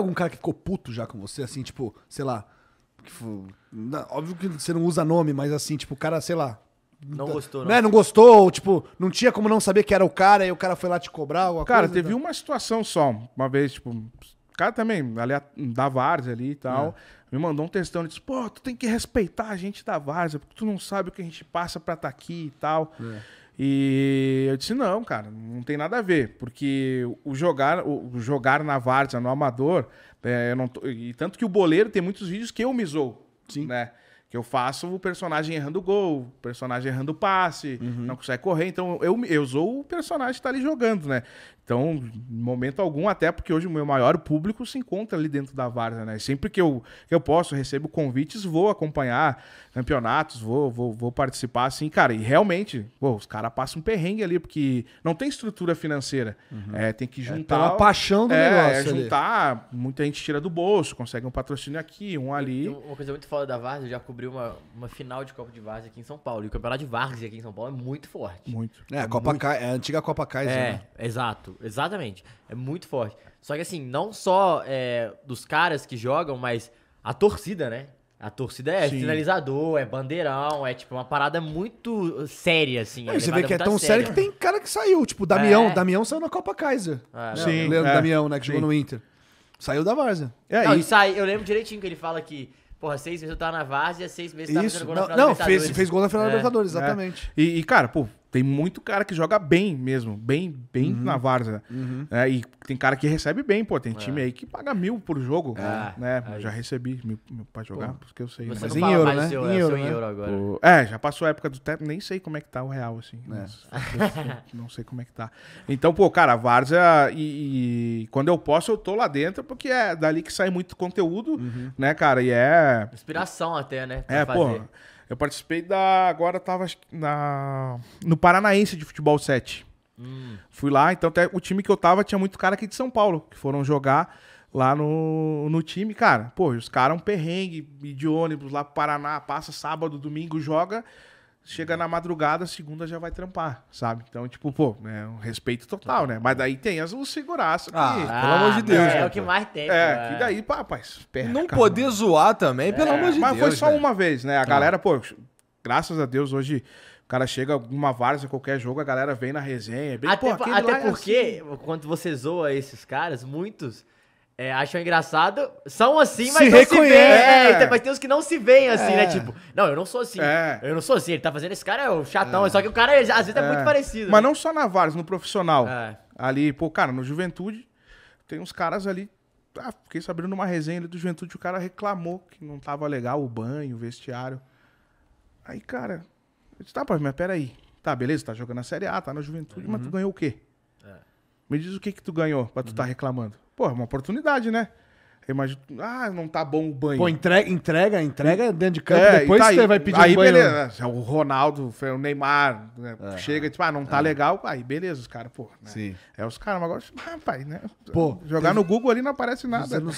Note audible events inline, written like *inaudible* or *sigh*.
algum cara que ficou puto já com você, assim, tipo, sei lá. Que foi... não, óbvio que você não usa nome, mas assim, tipo, o cara, sei lá. Não tá, gostou, não. Né? Não gostou, tipo, não tinha como não saber que era o cara, e o cara foi lá te cobrar alguma cara, coisa. Cara, teve né? uma situação só, uma vez, tipo, o cara também, ali, da Várzea ali e tal, é. me mandou um textão, ele disse, pô, tu tem que respeitar a gente da Várzea, porque tu não sabe o que a gente passa pra estar tá aqui e tal. É. E eu disse, não, cara, não tem nada a ver, porque o jogar, o jogar na várzea, no amador, é, eu não tô, e tanto que o boleiro tem muitos vídeos que eu me zoo, Sim. né? Que eu faço o personagem errando o gol, o personagem errando o passe, uhum. não consegue correr. Então eu, eu sou o personagem que está ali jogando, né? Então, momento algum, até porque hoje o meu maior público se encontra ali dentro da Varsa, né? Sempre que eu, que eu posso, recebo convites, vou acompanhar campeonatos, vou, vou, vou participar, assim, cara. E realmente, pô, os caras passam um perrengue ali, porque não tem estrutura financeira. Uhum. É, tem que é, juntar. É uma paixão do é, negócio. É, juntar, ali. muita gente tira do bolso, consegue um patrocínio aqui, um ali. Uma coisa muito foda da Varsa, eu já cobri cobriu uma, uma final de Copa de Várzea aqui em São Paulo. E o campeonato de Várzea aqui em São Paulo é muito forte. Muito. É, a, é Copa muito... Ca... é a antiga Copa Kaiser. É, né? exato. Exatamente. É muito forte. Só que assim, não só é, dos caras que jogam, mas a torcida, né? A torcida é finalizador é bandeirão, é tipo uma parada muito séria, assim. É, você vê que é tão séria que tem cara que saiu. Tipo, Damião. É. Damião saiu na Copa Kaiser. Ah, Sim. lembro é. Damião, né? Que Sim. jogou no Inter. Saiu da Varsa. É, não, e... sai, eu lembro direitinho que ele fala que Porra, seis meses eu tava na Várzea, seis meses eu tava Isso. fazendo gol na final Não, da não fez, fez gol na final da é, Libertadores, né? exatamente. E, e, cara, pô, tem muito cara que joga bem mesmo, bem, bem uhum. na várzea. Uhum. É, e tem cara que recebe bem, pô. Tem é. time é. aí que paga mil por jogo. É, né? Aí. Já recebi mil, mil pra jogar, pô, porque eu sei. Né? Mas em euro, né? Seu, em, é, euro, né? euro agora. Pô, é, já passou a época do tempo, nem sei como é que tá o real, assim. Né? *laughs* não sei como é que tá. Então, pô, cara, várzea e, e, quando eu posso, eu tô lá dentro, porque é dali que sai muito conteúdo, uhum. né, cara? E é. Inspiração até, né? é, fazer. pô. Eu participei da. Agora tava na, no Paranaense de Futebol 7. Hum. Fui lá, então até o time que eu tava tinha muito cara aqui de São Paulo, que foram jogar lá no, no time, cara. Pô, os caras um perrengue de ônibus lá pro Paraná, passa sábado, domingo, joga chega na madrugada, segunda já vai trampar, sabe? Então, tipo, pô, é um respeito total, né? Mas daí tem as os segurança ah, que, ah, pelo ah, amor de Deus. É, é o que mais tem. É, que é. daí, pá, rapaz, perca, Não poder mano. zoar também, pelo é, amor de Deus. Mas foi só né? uma vez, né? A ah. galera, pô, graças a Deus hoje cara chega numa várzea, qualquer jogo, a galera vem na resenha. É bem, até, pô, até porque, assim. quando você zoa esses caras, muitos é, acham engraçado, são assim, mas se não reconhece. se veem. É, é. Então, mas tem uns que não se veem assim, né, é. né? Tipo, não, eu não sou assim. É. Eu não sou assim. Ele tá fazendo esse cara é o chatão. É. Só que o cara, às vezes, é, muito é. parecido. Mas né? não só na Vars, no profissional. Ali, pô, cara, no Juventude, tem uns caras ali. Ah, fiquei sabendo numa resenha ali do Juventude, o cara reclamou que não tava legal o banho, o vestiário. Aí, cara, eu disse, tá, pô, mas peraí. Tá, beleza, tá jogando a Série A, tá na Juventude, uhum. mas tu uhum. ganhou o quê? Me diz o que que tu ganhou pra tu tá uhum. tá reclamando. Pô, é uma oportunidade, né? Imagino, ah, não tá bom o banho. Pô, entrega, entrega, entrega dentro de campo, é, depois tá você aí, vai pedir aí, um banho. beleza. Né? É, o Ronaldo, o Neymar, né? é. chega e tipo, ah, não tá é. legal, aí beleza, os caras, pô. Né? Sim. É os caras, mas agora, rapaz, né? Pô, Jogar teve... no Google ali não aparece nada. Você não